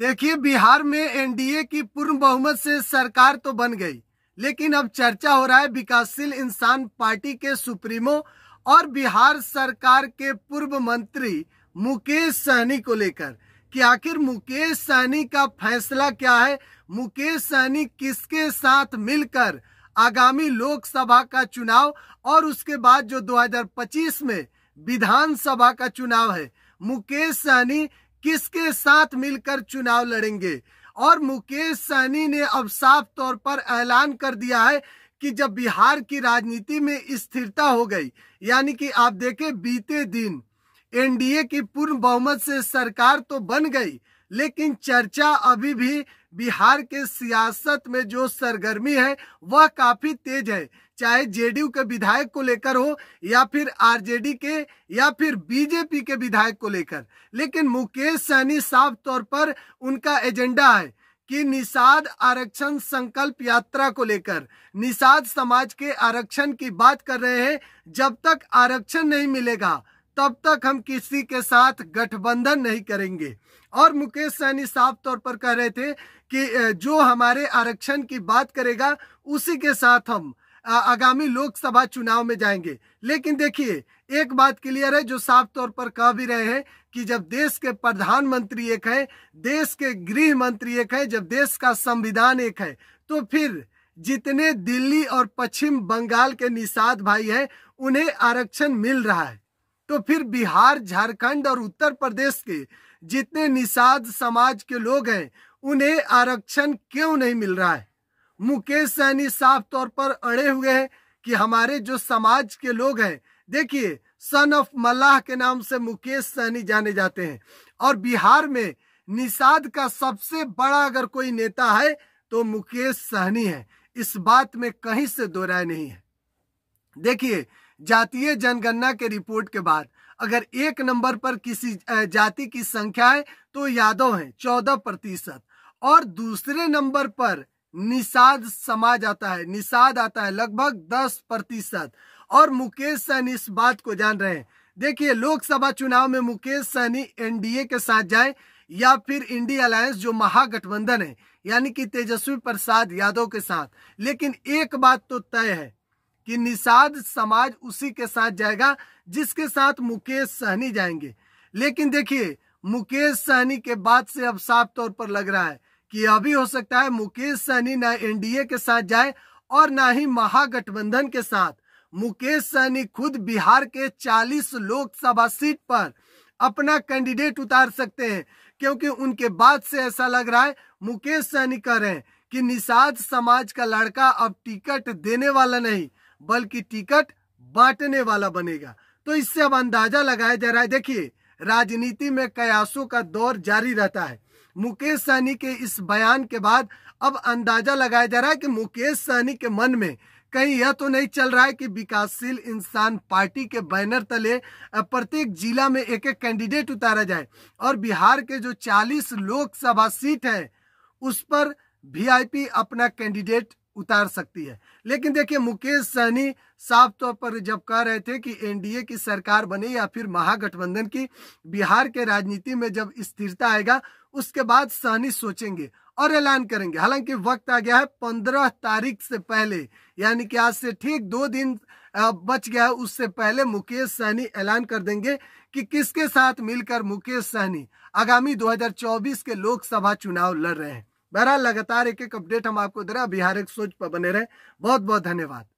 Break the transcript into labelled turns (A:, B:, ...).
A: देखिए बिहार में एनडीए की पूर्ण बहुमत से सरकार तो बन गई लेकिन अब चर्चा हो रहा है विकासशील इंसान पार्टी के सुप्रीमो और बिहार सरकार के पूर्व मंत्री मुकेश सहनी को लेकर कि आखिर मुकेश सहनी का फैसला क्या है मुकेश सहनी किसके साथ मिलकर आगामी लोकसभा का चुनाव और उसके बाद जो 2025 में विधानसभा का चुनाव है मुकेश सहनी किसके साथ मिलकर चुनाव लड़ेंगे और मुकेश सहनी ने अब साफ तौर पर ऐलान कर दिया है कि जब बिहार की राजनीति में स्थिरता हो गई यानी कि आप देखें बीते दिन एनडीए की पूर्ण बहुमत से सरकार तो बन गई लेकिन चर्चा अभी भी बिहार के सियासत में जो सरगर्मी है वह काफी तेज है चाहे जेडीयू के विधायक को लेकर हो या फिर आरजेडी के या फिर बीजेपी के विधायक को लेकर लेकिन मुकेश सहनी साफ तौर पर उनका एजेंडा है कि निषाद आरक्षण संकल्प यात्रा को लेकर निषाद समाज के आरक्षण की बात कर रहे हैं जब तक आरक्षण नहीं मिलेगा तब तक हम किसी के साथ गठबंधन नहीं करेंगे और मुकेश सैनी साफ तौर पर कह रहे थे कि जो हमारे आरक्षण की बात करेगा उसी के साथ हम आगामी लोकसभा चुनाव में जाएंगे लेकिन देखिए एक बात क्लियर है जो साफ तौर पर कह भी रहे हैं कि जब देश के प्रधानमंत्री एक है देश के गृह मंत्री एक है जब देश का संविधान एक है तो फिर जितने दिल्ली और पश्चिम बंगाल के निषाद भाई हैं उन्हें आरक्षण मिल रहा है तो फिर बिहार झारखंड और उत्तर प्रदेश के जितने निषाद समाज के लोग हैं उन्हें आरक्षण क्यों नहीं मिल रहा है मुकेश सहनी साफ तौर पर अड़े हुए हैं कि हमारे जो समाज के लोग हैं देखिए सन ऑफ मल्लाह के नाम से मुकेश सहनी जाने जाते हैं और बिहार में निषाद का सबसे बड़ा अगर कोई नेता है तो मुकेश सहनी है इस बात में कहीं से दो राय नहीं है देखिए जातीय जनगणना के रिपोर्ट के बाद अगर एक नंबर पर किसी जाति की संख्या है तो यादव है चौदह प्रतिशत और दूसरे नंबर पर निषाद समाज आता है निषाद आता है लगभग दस प्रतिशत और मुकेश सहनी इस बात को जान रहे हैं देखिए लोकसभा चुनाव में मुकेश सहनी एनडीए के साथ जाए या फिर इंडिया अलायंस जो महागठबंधन है यानी कि तेजस्वी प्रसाद यादव के साथ लेकिन एक बात तो तय है कि निषाद समाज उसी के साथ जाएगा जिसके साथ मुकेश सहनी जाएंगे लेकिन देखिए मुकेश सहनी के बाद से अब साफ तौर पर लग रहा है कि अभी हो सकता है मुकेश सहनी ना एनडीए के साथ जाए और ना ही महागठबंधन के साथ मुकेश सहनी खुद बिहार के 40 लोकसभा सीट पर अपना कैंडिडेट उतार सकते हैं क्योंकि उनके बाद से ऐसा लग रहा है मुकेश सहनी कह रहे हैं कि निषाद समाज का लड़का अब टिकट देने वाला नहीं बल्कि टिकट बांटने वाला बनेगा तो इससे अब अंदाजा लगाया जा रहा है देखिए राजनीति में कयासों का दौर जारी रहता है मुकेश सहनी के इस बयान के बाद अब अंदाजा लगाया जा रहा है कि मुकेश सहनी के मन में कहीं यह तो नहीं चल रहा है कि विकासशील इंसान पार्टी के बैनर तले प्रत्येक जिला में एक एक कैंडिडेट उतारा जाए और बिहार के जो 40 लोकसभा सीट है उस पर वीआईपी अपना कैंडिडेट उतार सकती है लेकिन देखिए मुकेश सहनी साफ तौर पर जब कह रहे थे कि एनडीए की सरकार बने या फिर महागठबंधन की बिहार के राजनीति में जब स्थिरता आएगा उसके बाद सहनी सोचेंगे और ऐलान करेंगे हालांकि वक्त आ गया है पंद्रह तारीख से पहले यानी कि आज से ठीक दो दिन बच गया है उससे पहले मुकेश सहनी ऐलान कर देंगे कि किसके साथ मिलकर मुकेश सहनी आगामी 2024 के लोकसभा चुनाव लड़ रहे हैं बहरहाल लगातार एक एक अपडेट हम आपको दे रहे हैं बिहार एक सोच पर बने रहे बहुत बहुत धन्यवाद